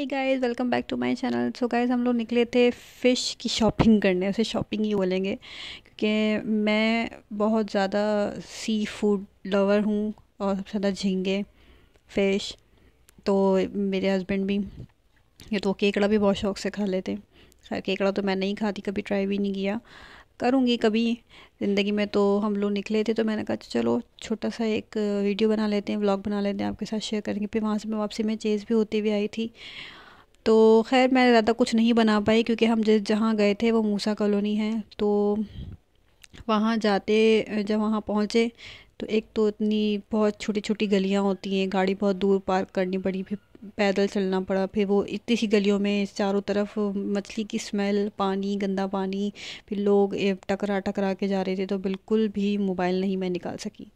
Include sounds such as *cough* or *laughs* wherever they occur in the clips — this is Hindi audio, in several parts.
hey guys welcome back to my channel so guys हम लोग निकले थे फ़िश की शॉपिंग करने उसे शॉपिंग ही बोलेंगे क्योंकि मैं बहुत ज़्यादा सी फूड लवर हूँ और सबसे ज़्यादा झींगे फ़िश तो मेरे हस्बैंड भी ये तो केकड़ा भी बहुत शौक से खा लेते खैर केकड़ा तो मैं नहीं खाती कभी ट्राई भी नहीं किया करूँगी कभी ज़िंदगी में तो हम लोग निकले थे तो मैंने कहा चलो छोटा सा एक वीडियो बना लेते हैं व्लॉग बना लेते हैं आपके साथ शेयर करेंगे फिर वहाँ से मैं वापसी में चेज़ भी होती हुई आई थी तो खैर मैं ज़्यादा कुछ नहीं बना पाई क्योंकि हम जिस जहाँ गए थे वो मूसा कॉलोनी है तो वहाँ जाते जब वहाँ पहुँचे तो एक तो इतनी बहुत छोटी छोटी गलियाँ होती हैं गाड़ी बहुत दूर पार्क करनी पड़ी फिर पैदल चलना पड़ा फिर वो इतनी सी गलियों में चारों तरफ मछली की स्मेल पानी गंदा पानी फिर लोग टकरा टकरा के जा रहे थे तो बिल्कुल भी मोबाइल नहीं मैं निकाल सकी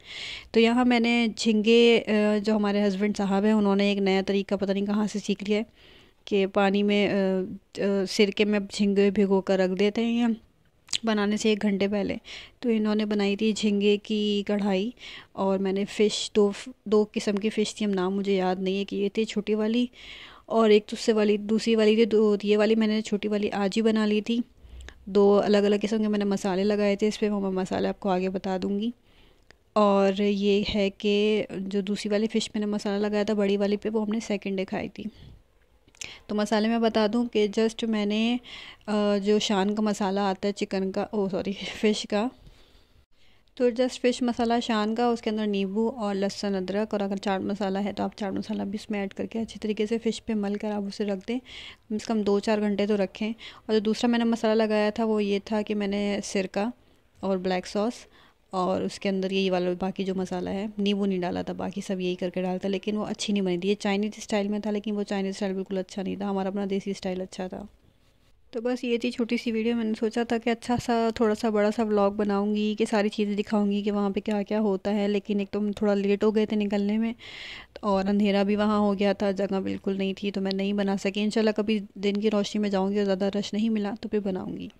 तो यहाँ मैंने झिंगे जो हमारे हस्बैंड साहब हैं उन्होंने एक नया तरीका पता नहीं कहाँ से सीख लिया है कि पानी में सिरके में झिंगे भिगो कर रख देते हैं बनाने से एक घंटे पहले तो इन्होंने बनाई थी झींगे की कढ़ाई और मैंने फ़िश दो दो किस्म की फ़िश थी हम नाम मुझे याद नहीं है कि ये थी छोटी वाली और एक दूसरे वाली दूसरी वाली थी दो ये वाली मैंने छोटी वाली आज ही बना ली थी दो अलग अलग किस्म के मैंने मसाले लगाए थे इस पर मैं मसाले आपको आगे बता दूँगी और ये है कि जो दूसरी वाली फ़िश मैंने मसाला लगाया था बड़ी वाली पे वो हमने सेकंड डे खाई थी तो मसाले में बता दूं कि जस्ट मैंने जो शान का मसाला आता है चिकन का ओ सॉरी *laughs* फ़िश का तो जस्ट फिश मसाला शान का उसके अंदर नींबू और लहसुन अदरक और अगर चाट मसाला है तो आप चाट मसाला भी इसमें ऐड करके अच्छे तरीके से फ़िश पे मल कर आप उसे रख दें कम से कम दो चार घंटे तो रखें और जो दूसरा मैंने मसाला लगाया था वो ये था कि मैंने सिरका और ब्लैक सॉस और उसके अंदर यही वाला बाकी जो मसाला है नींबू नहीं डाला था बाकी सब यही करके डालता लेकिन वो अच्छी नहीं बनी थी ये चाइनीज़ स्टाइल में था लेकिन वो चाइनीज़ स्टाइल बिल्कुल अच्छा नहीं था हमारा अपना देसी स्टाइल अच्छा था तो बस ये थी छोटी सी वीडियो मैंने सोचा था कि अच्छा सा थोड़ा सा बड़ा सा व्लॉग बनाऊंगी कि सारी चीज़ें दिखाऊंगी कि वहाँ पे क्या क्या होता है लेकिन एक तो हम थोड़ा लेट हो गए थे निकलने में और अंधेरा भी वहाँ हो गया था जगह बिल्कुल नहीं थी तो मैं नहीं बना सकी इंशाल्लाह कभी दिन की रोशनी में जाऊँगी और ज़्यादा रश नहीं मिला तो फिर बनाऊँगी